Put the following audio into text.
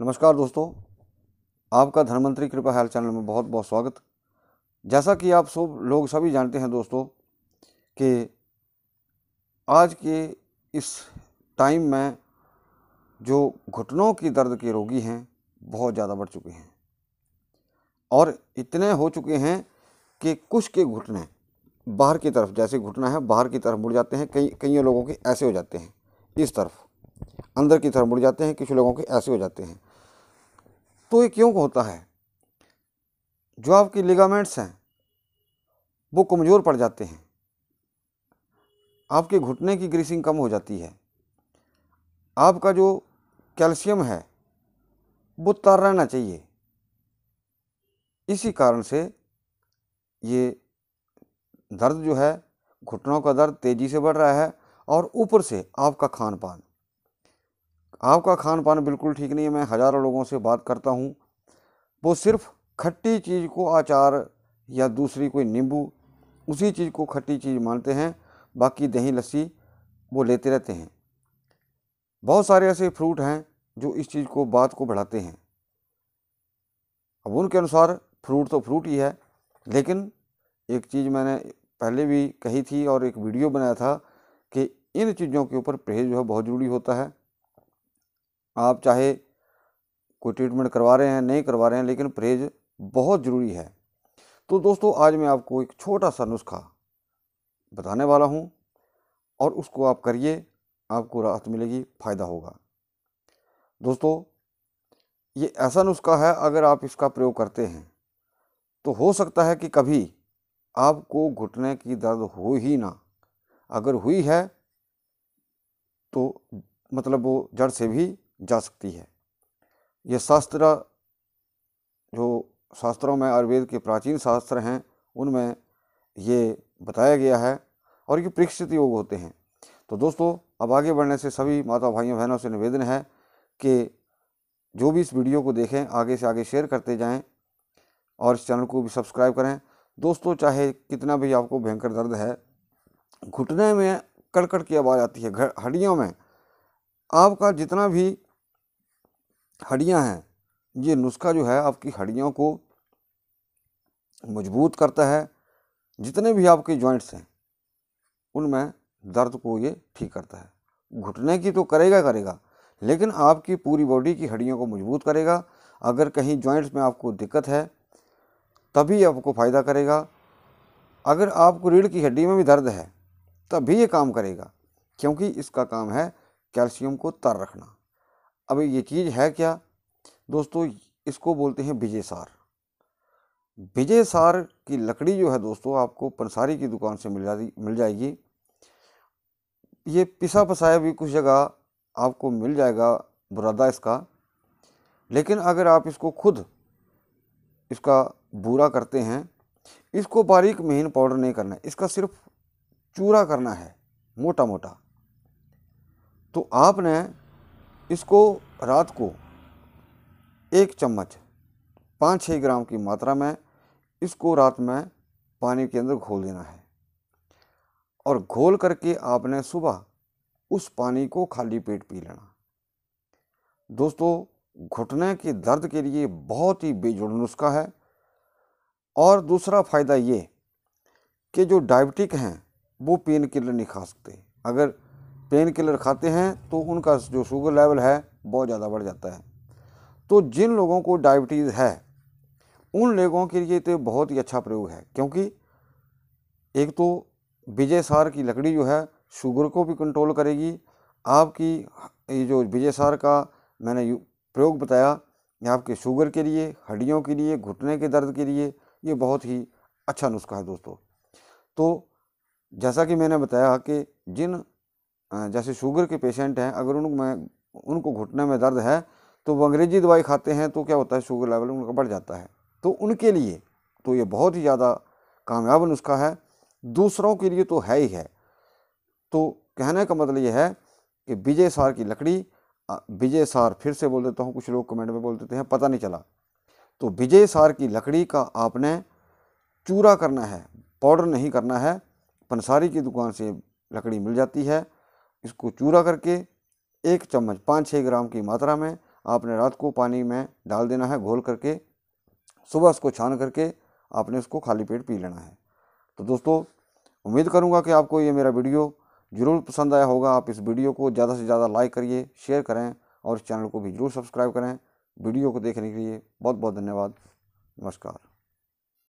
नमस्कार दोस्तों आपका धनमंत्री कृपा हेल्थ चैनल में बहुत बहुत स्वागत जैसा कि आप सब लोग सभी जानते हैं दोस्तों कि आज के इस टाइम में जो घुटनों की दर्द के रोगी हैं बहुत ज़्यादा बढ़ चुके हैं और इतने हो चुके हैं कि कुछ के घुटने बाहर की तरफ जैसे घुटना है बाहर की तरफ मुड़ जाते हैं कई कई लोगों के ऐसे हो जाते हैं इस तरफ अंदर की तरफ मुड़ जाते हैं कुछ लोगों के ऐसे हो जाते हैं तो ये क्यों होता है जो आपकी लिगामेंट्स हैं वो कमज़ोर पड़ जाते हैं आपके घुटने की ग्रीसिंग कम हो जाती है आपका जो कैल्शियम है वो तर रहना चाहिए इसी कारण से ये दर्द जो है घुटनों का दर्द तेज़ी से बढ़ रहा है और ऊपर से आपका खान पान आपका खान पान बिल्कुल ठीक नहीं है मैं हज़ारों लोगों से बात करता हूँ वो सिर्फ खट्टी चीज़ को आचार या दूसरी कोई नींबू उसी चीज़ को खट्टी चीज़ मानते हैं बाकी दही लस्सी वो लेते रहते हैं बहुत सारे ऐसे फ्रूट हैं जो इस चीज़ को बात को बढ़ाते हैं अब उनके अनुसार फ्रूट तो फ्रूट ही है लेकिन एक चीज़ मैंने पहले भी कही थी और एक वीडियो बनाया था कि इन चीज़ों के ऊपर परहेज जो है बहुत ज़रूरी होता है आप चाहे कोई ट्रीटमेंट करवा रहे हैं नहीं करवा रहे हैं लेकिन परहेज बहुत ज़रूरी है तो दोस्तों आज मैं आपको एक छोटा सा नुस्खा बताने वाला हूँ और उसको आप करिए आपको राहत मिलेगी फ़ायदा होगा दोस्तों ये ऐसा नुस्खा है अगर आप इसका प्रयोग करते हैं तो हो सकता है कि कभी आपको घुटने की दर्द हो ही ना अगर हुई है तो मतलब वो जड़ से भी जा सकती है ये शास्त्र जो शास्त्रों में आयुर्वेद के प्राचीन शास्त्र हैं उनमें ये बताया गया है और ये परीक्षित योग होते हैं तो दोस्तों अब आगे बढ़ने से सभी माता भाइयों बहनों से निवेदन है कि जो भी इस वीडियो को देखें आगे से आगे शेयर करते जाएं और इस चैनल को भी सब्सक्राइब करें दोस्तों चाहे कितना भी आपको भयंकर दर्द है घुटने में कड़कड़ की आवाज़ आती है हड्डियों में आपका जितना भी हड्डियाँ हैं ये नुस्खा जो है आपकी हड्डियों को मजबूत करता है जितने भी आपके जॉइंट्स हैं उनमें दर्द को ये ठीक करता है घुटने की तो करेगा करेगा लेकिन आपकी पूरी बॉडी की हड्डियों को मजबूत करेगा अगर कहीं जॉइंट्स में आपको दिक्कत है तभी आपको फ़ायदा करेगा अगर आपको रीढ़ की हड्डी में भी दर्द है तभी ये काम करेगा क्योंकि इसका काम है कैल्शियम को तर रखना अब ये चीज़ है क्या दोस्तों इसको बोलते हैं विजय सार विजय सार की लकड़ी जो है दोस्तों आपको पंसारी की दुकान से मिल जाती मिल जाएगी ये पिसा पसाया भी कुछ जगह आपको मिल जाएगा बुरादा इसका लेकिन अगर आप इसको खुद इसका बुरा करते हैं इसको बारीक महीन पाउडर नहीं करना है इसका सिर्फ चूरा करना है मोटा मोटा तो आपने इसको रात को एक चम्मच पाँच छः ग्राम की मात्रा में इसको रात में पानी के अंदर घोल देना है और घोल करके आपने सुबह उस पानी को खाली पेट पी लेना दोस्तों घुटने के दर्द के लिए बहुत ही बेजोड़ नुस्खा है और दूसरा फ़ायदा ये कि जो डायबिटिक हैं वो पेन किलर नहीं खा सकते अगर पेन किलर खाते हैं तो उनका जो शुगर लेवल है बहुत ज़्यादा बढ़ जाता है तो जिन लोगों को डायबिटीज़ है उन लोगों के लिए तो बहुत ही अच्छा प्रयोग है क्योंकि एक तो विजय सार की लकड़ी जो है शुगर को भी कंट्रोल करेगी आपकी ये जो विजय सार का मैंने प्रयोग बताया ये आपके शुगर के लिए हड्डियों के लिए घुटने के दर्द के लिए ये बहुत ही अच्छा नुस्खा है दोस्तों तो जैसा कि मैंने बताया कि जिन जैसे शुगर के पेशेंट हैं अगर उनमें उनको घुटने में दर्द है तो वो अंग्रेजी दवाई खाते हैं तो क्या होता है शुगर लेवल उनका बढ़ जाता है तो उनके लिए तो ये बहुत ही ज़्यादा कामयाब नुस्खा है दूसरों के लिए तो है ही है तो कहने का मतलब ये है कि विजय सार की लकड़ी विजय सार फिर से बोल देता हूँ कुछ लोग कमेंट में बोल देते हैं पता नहीं चला तो विजय सार की लकड़ी का आपने चूरा करना है पाउडर नहीं करना है पंसारी की दुकान से लकड़ी मिल जाती है इसको चूरा करके एक चम्मच पाँच छः ग्राम की मात्रा में आपने रात को पानी में डाल देना है घोल करके सुबह उसको छान करके आपने उसको खाली पेट पी लेना है तो दोस्तों उम्मीद करूँगा कि आपको ये मेरा वीडियो ज़रूर पसंद आया होगा आप इस वीडियो को ज़्यादा से ज़्यादा लाइक करिए शेयर करें और चैनल को भी ज़रूर सब्सक्राइब करें वीडियो को देखने के लिए बहुत बहुत धन्यवाद नमस्कार